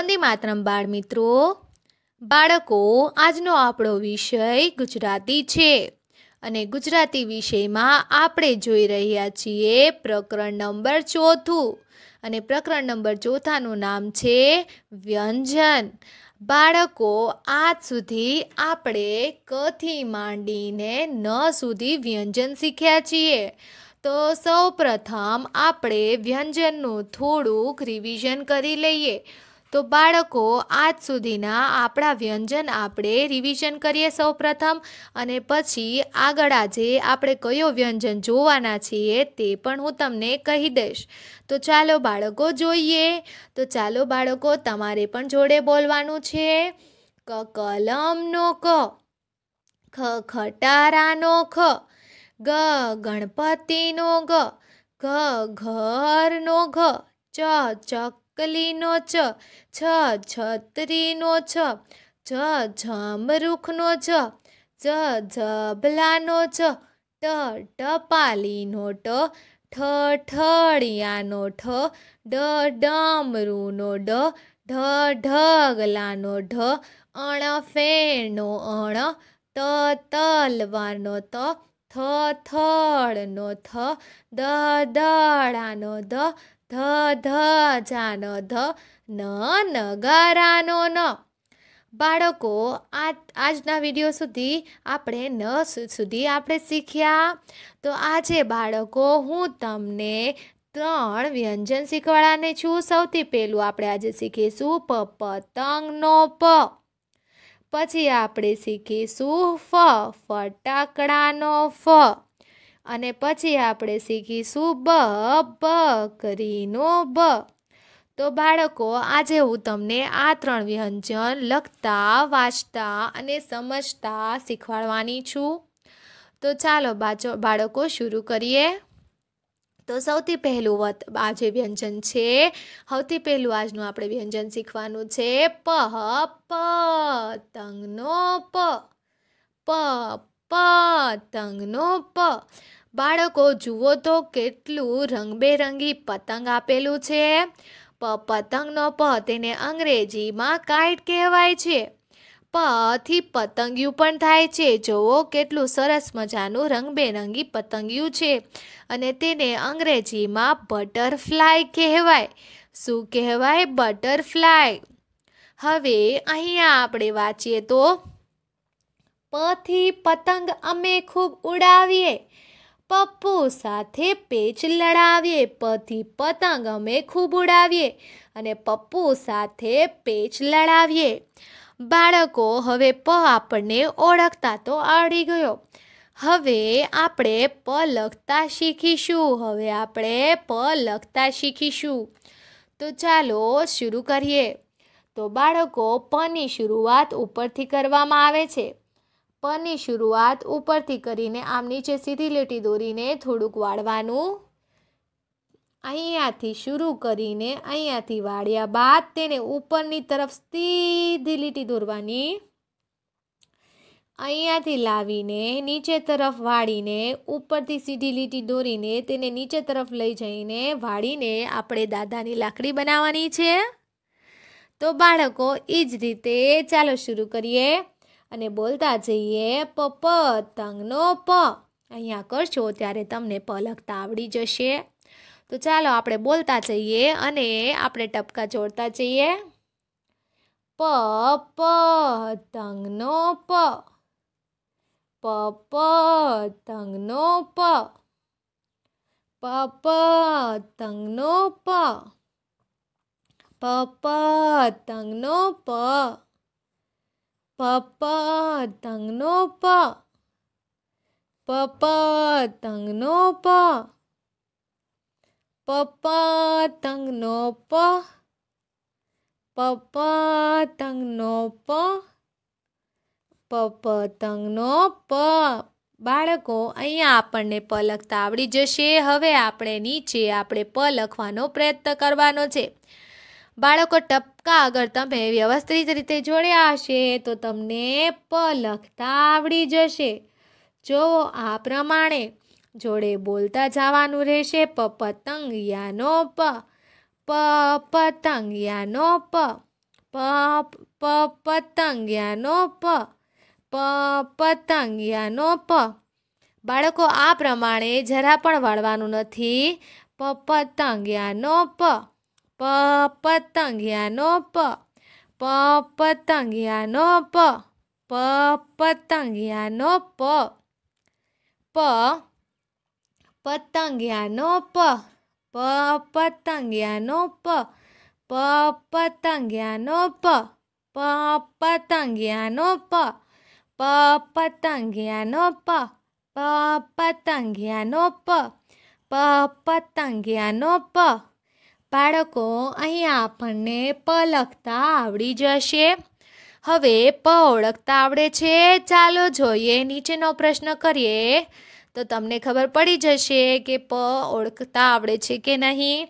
વંદે માતરમ બાળ મિત્રો બાળકો આજનો આપણો વિષય ગુજરાતી છે અને ગુજરાતી વિષયમાં આપણે જોઈ રહ્યા છીએ પ્રકરણ નંબર ચોથું અને પ્રકરણ નંબર ચોથાનું નામ છે વ્યંજન બાળકો આજ સુધી આપણે કથી માંડીને ન સુધી વ્યંજન શીખ્યા છીએ તો સૌ પ્રથમ આપણે વ્યંજનનું થોડુંક રિવિઝન કરી લઈએ તો બાળકો આજ સુધીના આપણા વ્યંજન આપણે રિવિઝન કરીએ સૌપ્રથમ અને પછી આગળ આજે આપણે કયો વ્યંજન જોવાના છીએ તે પણ હું તમને કહી દઈશ તો ચાલો બાળકો જોઈએ તો ચાલો બાળકો તમારે પણ જોડે બોલવાનું છે ક કલમનો ક ખ ખટારાનો ખ ગ ગણપતિનો ગ ઘ ઘરનો ઘ ચ કલીનો છ છ છત્રીનો છ જ જમરૂખનો છ ચ જભલાનો છ ટ ટપાલીનો ટ ઠ ઠળિયાનો ઠ ડ ડમરૂનો ડ ઢ ઢગલાનો ઢ અણ ફેણનો અણ ત તલવાનો ત થ થળનો થ દ દળાનો દ ધ ધ જા ન ધ ન નગારાનો ન બાળકો આ આજના વિડીયો સુધી આપણે ન સુધી આપણે શીખ્યા તો આજે બાળકો હું તમને ત્રણ વ્યંજન શીખવાડાને છું સૌથી પહેલું આપણે આજે શીખીશું પ પતંગનો પ પછી આપણે શીખીશું ફ ફટાકડાનો ફ અને પછી આપણે શીખીશું બ બ કરીનો બ તો બાળકો આજે હું તમને આ ત્રણ વ્યંજન લખતા વાંચતા અને સમજતા શીખવાડવાની છું તો ચાલો બાજો બાળકો શરૂ કરીએ તો સૌથી પહેલું વત આજે વ્યંજન છે સૌથી પહેલું આજનું આપણે વ્યંજન શીખવાનું છે પ પ તંગનો પ પ પતંગનો પ બાળકો જુઓ તો કેટલું રંગબેરંગી પતંગ આપેલું છે પ પતંગનો પ તેને અંગ્રેજીમાં કાઇટ કહેવાય છે પથી પતંગિયું પણ થાય છે જુઓ કેટલું સરસ મજાનું રંગબેરંગી પતંગિયું છે અને તેને અંગ્રેજીમાં બટરફ્લાય કહેવાય શું કહેવાય બટરફ્લાય હવે અહીંયા આપણે વાંચીએ તો પથી પતંગ અમે ખૂબ ઉડાવીએ પપ્પુ સાથે પેચ લડાવીએ પથી પતંગ અમે ખૂબ ઉડાવીએ અને પપ્પુ સાથે પેચ લડાવીએ બાળકો હવે પ આપણને ઓળખતા તો આવડી ગયો હવે આપણે પ લખતા શીખીશું હવે આપણે પ લખતા શીખીશું તો ચાલો શરૂ કરીએ તો બાળકો પની શરૂઆત ઉપરથી કરવામાં આવે છે પરની શરૂઆત ઉપરથી કરીને આમ નીચે સીધી લીટી દોરીને થોડુંક વાળવાનું અહીંયાથી શરૂ કરીને અહીંયાથી વાળ્યા બાદ તેને ઉપરની તરફ સીધી લીટી દોરવાની અહીંયાથી લાવીને નીચે તરફ વાળીને ઉપરથી સીધી લીટી દોરીને તેને નીચે તરફ લઈ જઈને વાળીને આપણે દાદાની લાકડી બનાવવાની છે તો બાળકો એ જ રીતે ચાલો શરૂ કરીએ અને બોલતા જઈએ પ પતંગનો પ અહીંયા કરશો ત્યારે તમને પ લખતા આવડી જશે તો ચાલો આપણે બોલતા જઈએ અને આપણે ટપકા જોડતા જઈએ પ પતંગનો પ પ પતંગનો પ પ પતંગનો પ પ પતંગનો પ પપતંગનો પ પપતંગનો પ પપતંગનો પ પપતંગનો પ પપતંગનો પ બાળકો અહીંયા આપણને પ લખતા આવડી જશે હવે આપણે નીચે આપણે પ લખવાનો પ્રયત્ન કરવાનો છે બાળકો ટપકા આગળ તમે વ્યવસ્થિત રીતે જોડ્યા હશે તો તમને પ લખતા આવડી જશે જો આ પ્રમાણે જોડે બોલતા જવાનું રહેશે પ પતંગ યાનો પ પ પતંગ યાનો પ પ પ પતંગ યાનો પ પ પતંગ યાનો પ બાળકો આ પ્રમાણે જરા પણ વળવાનું નથી પ પતંગ યાનો પ po petang ya nopo po petang ya nopo po petang ya nopo po petang ya nopo po petang ya nopo po petang ya nopo po petang ya nopo po petang બાળકો અહીંયા આપણને પ લખતા આવડી જશે હવે પ ઓળખતા આવડે છે ચાલો જોઈએ નીચેનો પ્રશ્ન કરીએ તો તમને ખબર પડી જશે કે પ ઓળખતા આવડે છે કે નહીં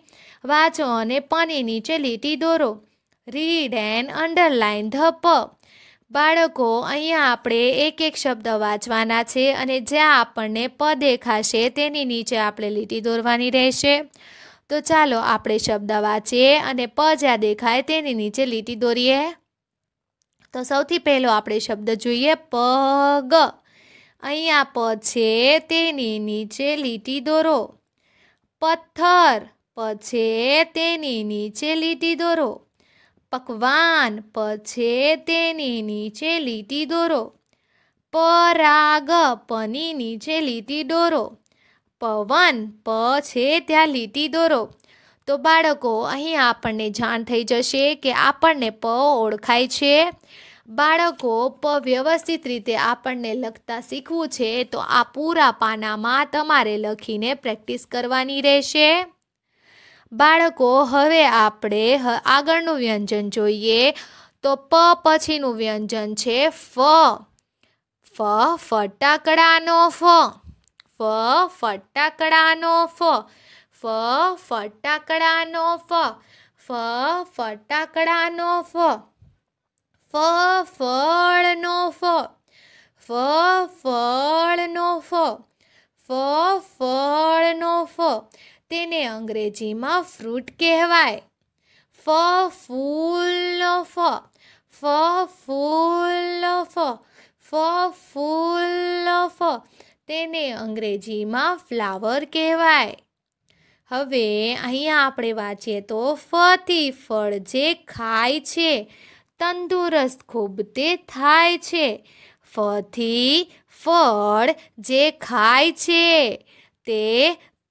વાંચો અને પની નીચે લીટી દોરો રીડ એન્ડ અંડરલાઇન ધ પ બાળકો અહીંયા આપણે એક એક શબ્દ વાંચવાના છે અને જ્યાં આપણને પ દેખાશે તેની નીચે આપણે લીટી દોરવાની રહેશે તો ચાલો આપણે શબ્દ વાંચીએ અને પ જ્યાં દેખાય તેની નીચે લીટી દોરીએ તો સૌથી પહેલો આપણે શબ્દ જોઈએ પગ અહીંયા પ છે તેની નીચે લીટી દોરો પથ્થર પ છે તેની નીચે લીટી દોરો પકવાન પ છે તેની નીચે લીટી દોરો પરાગ પની નીચે લીટી દોરો પવન પ છે ત્યાં લીટી દોરો તો બાળકો અહીં આપણને જાણ થઈ જશે કે આપણને પ ઓળખાય છે બાળકો પ વ્યવસ્થિત રીતે આપણને લખતા શીખવું છે તો આ પૂરા પાનામાં તમારે લખીને પ્રેક્ટિસ કરવાની રહેશે બાળકો હવે આપણે આગળનું વ્યંજન જોઈએ તો પ પછીનું વ્યંજન છે ફ ફ ફટાકડાનો ફ ફ ફટાકડાનો ફ ફ ફટાકડાનો ફ ફ ફટાકડાનો ફ ફ ફળનો ફ ફ ફળનો ફ ફ ફળનો ફ તેને અંગ્રેજીમાં ફ્રૂટ કહેવાય ફ ફૂલનો ફ ફ ફૂલનો ફ ફ ફૂલનો ફ તેને અંગ્રેજીમાં ફ્લાવર કહેવાય હવે અહીંયા આપણે વાંચીએ તો ફથી ફળ જે ખાય છે તંદુરસ્ત ખૂબ તે થાય છે ફથી ફળ જે ખાય છે તે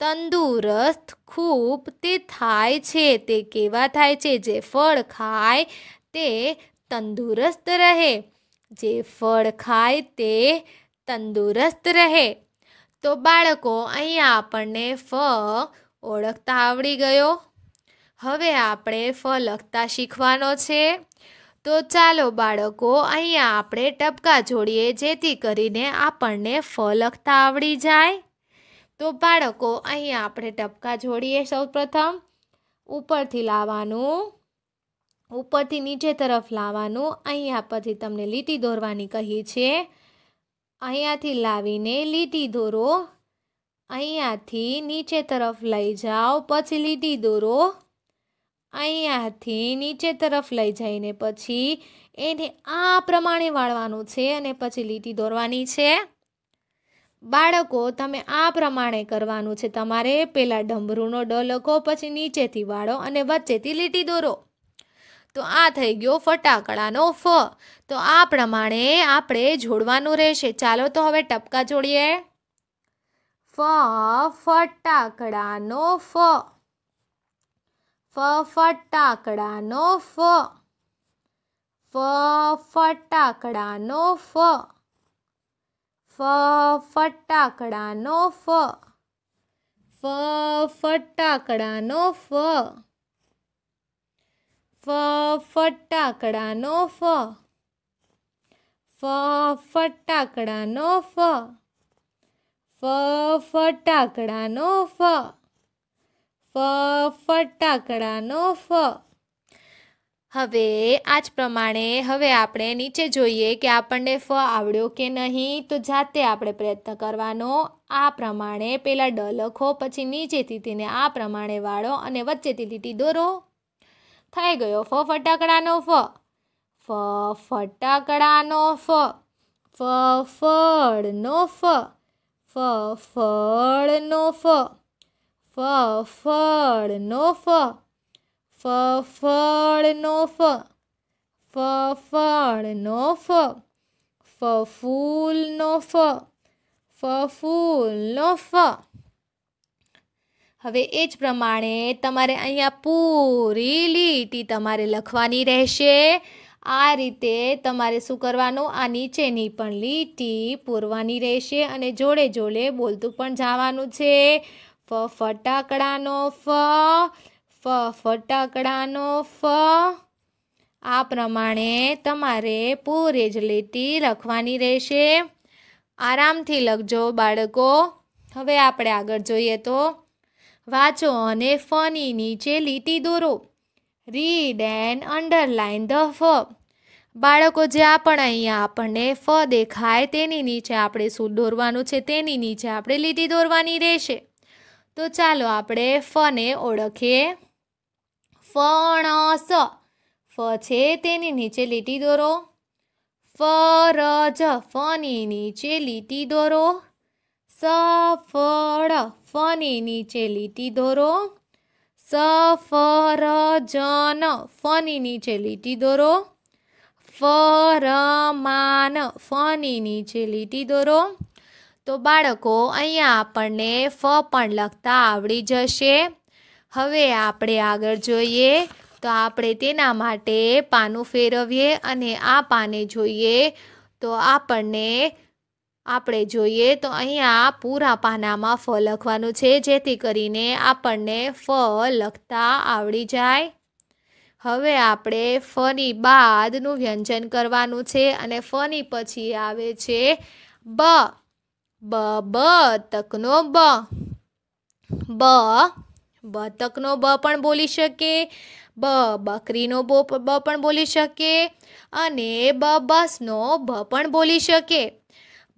તંદુરસ્ત ખૂબ તે થાય છે તે કેવા થાય છે જે ફળ ખાય તે તંદુરસ્ત રહે જે ફળ ખાય તે તંદુરસ્ત રહે તો બાળકો અહીંયા આપણને ફ ઓળખતા આવડી ગયો હવે આપણે ફ લખતા શીખવાનો છે તો ચાલો બાળકો અહીંયા આપણે ટપકા જોડીએ જેથી કરીને આપણને ફ લખતા આવડી જાય તો બાળકો અહીંયા આપણે ટપકા જોડીએ સૌપ્રથમ ઉપરથી લાવવાનું ઉપરથી નીચે તરફ લાવવાનું અહીંયા પછી તમને લીટી દોરવાની કહી છે અહીંયાથી લાવીને લીટી દોરો અહીંયાથી નીચે તરફ લઈ જાઓ પછી લીટી દોરો અહીંયાથી નીચે તરફ લઈ જઈને પછી એને આ પ્રમાણે વાળવાનું છે અને પછી લીટી દોરવાની છે બાળકો તમે આ પ્રમાણે કરવાનું છે તમારે પહેલાં ડમરૂનો ડ લખો પછી નીચેથી વાળો અને વચ્ચેથી લીટી દોરો તો આ થઈ ગયો ફટાકડાનો ફ તો આ પ્રમાણે આપણે જોડવાનું રહેશે ચાલો તો હવે ટપકા જોડીએ ફ ફટાકડાનો ફ ફ ફટાકડાનો ફ ફ ફટાકડાનો ફ ફ ફટાકડાનો ફ ફ ફટાકડાનો ફ ફ ફટાકડાનો ફ ફ ફટાકડાનો ફ ફ ફટાકડાનો ફ ફ ફટાકડાનો ફ હવે આજ પ્રમાણે હવે આપણે નીચે જોઈએ કે આપણને ફ આવડ્યો કે નહીં તો જાતે આપણે પ્રયત્ન કરવાનો આ પ્રમાણે પહેલાં ડ લખો પછી નીચેથી તેને આ પ્રમાણે વાળો અને વચ્ચેથી લીટી દોરો થઈ ગયો ફ ફટાકડાનો ફ ફ ફટાકડાનો ફ ફ ફળનો ફ ફ ફળનો ફ ફ ફળનો ફ ફ ફળનો ફ ફ ફળનો ફ ફ ફૂલનો ફ ફ ફૂલનો ફ હવે એ જ પ્રમાણે તમારે અહીંયા પૂરી લીટી તમારે લખવાની રહેશે આ રીતે તમારે શું કરવાનું આ નીચેની પણ લીટી પૂરવાની રહેશે અને જોડે જોડે બોલતું પણ જવાનું છે ફ ફટાકડાનો ફ ફ ફટાકડાનો ફ આ પ્રમાણે તમારે પૂરે જ લીટી લખવાની રહેશે આરામથી લખજો બાળકો હવે આપણે આગળ જોઈએ તો વાંચો અને ફની નીચે લીટી દોરો રીડ એન્ડ અંડરલાઇન ધ ફ બાળકો જ્યાં પણ અહીંયા આપણને ફ દેખાય તેની નીચે આપણે શું દોરવાનું છે તેની નીચે આપણે લીટી દોરવાની રહેશે તો ચાલો આપણે ફને ઓળખીએ ફણસ ફ છે તેની નીચે લીટી દોરો ફરજ ફની નીચે લીટી દોરો સ ફળ ફની નીચે લીટી દોરો સફરજન ફની નીચે લીટી દોરો ફરમાન ફની નીચે લીટી દોરો તો બાળકો અહીંયા આપણને ફ પણ લખતા આવડી જશે હવે આપણે આગળ જોઈએ તો આપણે તેના માટે પાનું ફેરવીએ અને આ પાને જોઈએ તો આપણને આપણે જોઈએ તો અહીંયા પૂરા પાનામાં ફ લખવાનું છે જેથી કરીને આપણને ફ લખતા આવડી જાય હવે આપણે ફની બાદનું વ્યંજન કરવાનું છે અને ફની પછી આવે છે બ બ બ તકનો બ બ બતકનો બ પણ બોલી શકે બ બકરીનો બ પણ બોલી શકે અને બ બસનો બ પણ બોલી શકે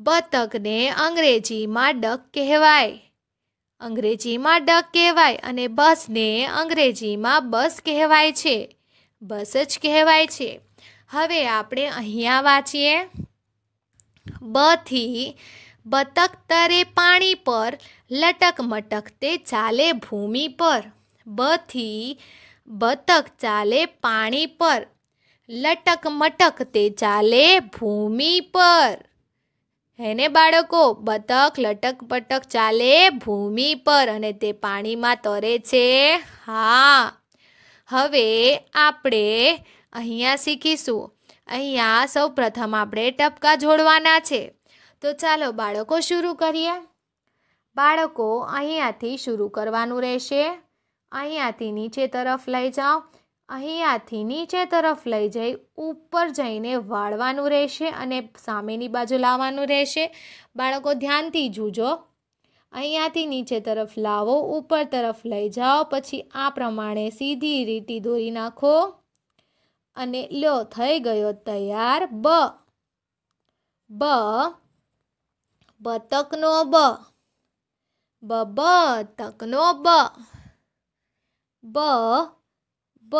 બતકને અંગ્રેજીમાં ડક કહેવાય અંગ્રેજીમાં ડક કહેવાય અને બસને અંગ્રેજીમાં બસ કહેવાય છે બસ જ કહેવાય છે હવે આપણે અહીંયા વાંચીએ બથી બતક તરે પાણી પર લટક મટક તે ચાલે ભૂમિ પર બથી બતક ચાલે પાણી પર લટક મટક તે ચાલે ભૂમિ પર એને બાળકો બતક લટક પટક ચાલે ભૂમિ પર અને તે પાણીમાં તરે છે હા હવે આપણે અહીંયા શીખીશું અહીંયા સૌ પ્રથમ આપણે ટપકા જોડવાના છે તો ચાલો બાળકો શરૂ કરીએ બાળકો અહીંયાથી શરૂ કરવાનું રહેશે અહીંયાથી નીચે તરફ લઈ જાઓ અહીંયાથી નીચે તરફ લઈ જઈ ઉપર જઈને વાળવાનું રહેશે અને સામેની બાજુ લાવવાનું રહેશે બાળકો ધ્યાનથી જુજો અહીંયાથી નીચે તરફ લાવો ઉપર તરફ લઈ જાઓ પછી આ પ્રમાણે સીધી રીટી દોરી નાખો અને લો થઈ ગયો તૈયાર બ બ બતકનો બ બ બતકનો બ બ બ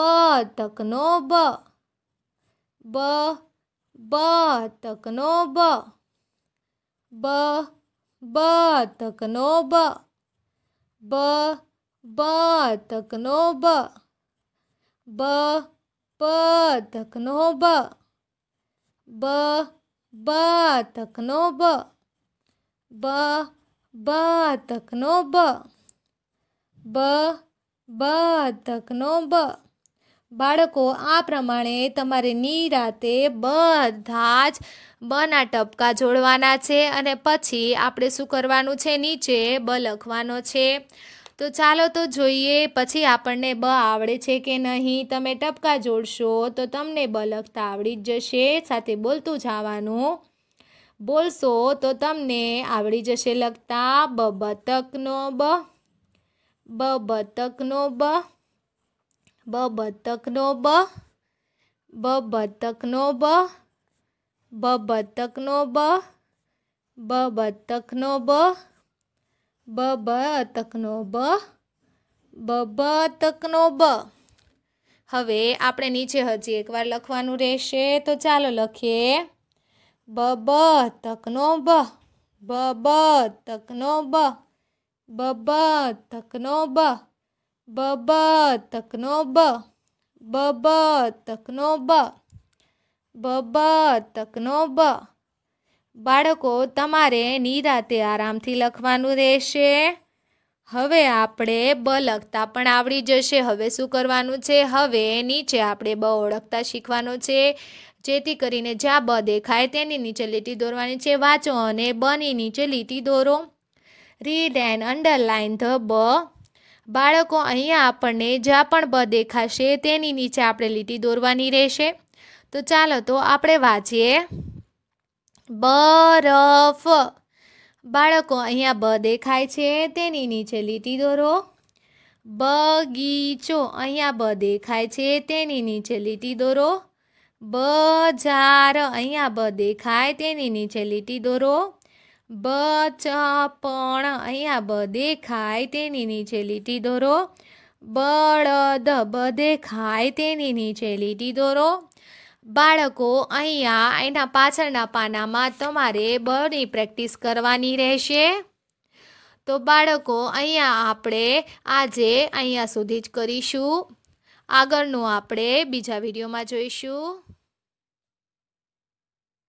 તકનો બ બ બ તકનો બ બ બ તકનો બ બ બ તકનો બ બ બ તકનો બ બ બ તકનો બ બ બ તકનો બ બ બ બ બાળકો આ પ્રમાણે તમારે નિરાતે બધા જ બના ટપકા જોડવાના છે અને પછી આપણે શું કરવાનું છે નીચે બ લખવાનો છે તો ચાલો તો જોઈએ પછી આપણને બ આવડે છે કે નહીં તમે ટપકા જોડશો તો તમને બ લખતા આવડી જ જશે સાથે બોલતું જવાનું બોલશો તો તમને આવડી જશે લખતા બ બતકનો બ બ બતકનો બ બ બતકનો બ બ બતકનો બ બ બતકનો બ બ બતકનો બ બ બતકનો બ બ બતકનો બ હવે આપણે નીચે હજી એકવાર લખવાનું રહેશે તો ચાલો લખીએ બ બ તકનો બ બ બ તકનો બ બ બ તકનો બ બ તકનો બ બ તકનો બ બ તકનો બ બાળકો તમારે નિરાતે આરામથી લખવાનું રહેશે હવે આપણે બ લખતા પણ આવડી જશે હવે શું કરવાનું છે હવે નીચે આપણે બ ઓળખતા શીખવાનું છે જેથી કરીને જ્યાં બ દેખાય તેની નીચે લીટી દોરવાની છે વાંચો અને બની નીચે લીટી દોરો રીડ એન્ડ અંડરલાઇન ધ બ બાળકો અહીંયા આપણને જ્યાં પણ બ દેખાશે તેની નીચે આપણે લીટી દોરવાની રહેશે તો ચાલો તો આપણે વાંચીએ બરફ બાળકો અહીંયા બ દેખાય છે તેની નીચે લીટી દોરો બગીચો અહીંયા બ દેખાય છે તેની નીચે લીટી દોરો બજાર અહીંયા બ દેખાય તેની નીચે લીટી દોરો બ ચ પણ અહીંયા બ દેખાય તેની નીચે લીટી દોરો બળદ બધે ખાય તેની નીચે લીટી દોરો બાળકો અહીંયા એના પાછળના પાનામાં તમારે બની પ્રેક્ટિસ કરવાની રહેશે તો બાળકો અહીંયા આપણે આજે અહીંયા સુધી જ કરીશું આગળનું આપણે બીજા વિડીયોમાં જોઈશું